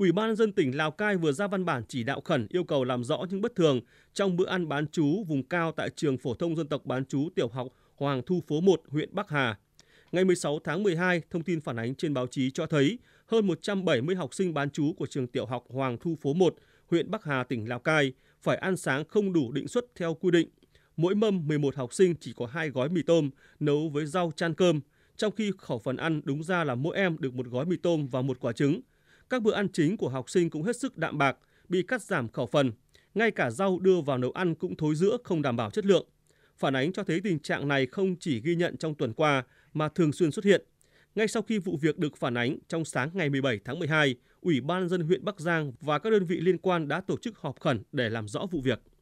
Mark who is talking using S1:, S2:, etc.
S1: Ủy ban nhân dân tỉnh Lào Cai vừa ra văn bản chỉ đạo khẩn yêu cầu làm rõ những bất thường trong bữa ăn bán chú vùng cao tại trường phổ thông dân tộc bán chú tiểu học Hoàng Thu Phố 1, huyện Bắc Hà. Ngày 16 tháng 12, thông tin phản ánh trên báo chí cho thấy hơn 170 học sinh bán chú của trường tiểu học Hoàng Thu Phố 1, huyện Bắc Hà, tỉnh Lào Cai phải ăn sáng không đủ định suất theo quy định. Mỗi mâm 11 học sinh chỉ có hai gói mì tôm nấu với rau chan cơm, trong khi khẩu phần ăn đúng ra là mỗi em được một gói mì tôm và một quả trứng – các bữa ăn chính của học sinh cũng hết sức đạm bạc, bị cắt giảm khẩu phần. Ngay cả rau đưa vào nấu ăn cũng thối rữa không đảm bảo chất lượng. Phản ánh cho thấy tình trạng này không chỉ ghi nhận trong tuần qua mà thường xuyên xuất hiện. Ngay sau khi vụ việc được phản ánh, trong sáng ngày 17 tháng 12, Ủy ban dân huyện Bắc Giang và các đơn vị liên quan đã tổ chức họp khẩn để làm rõ vụ việc.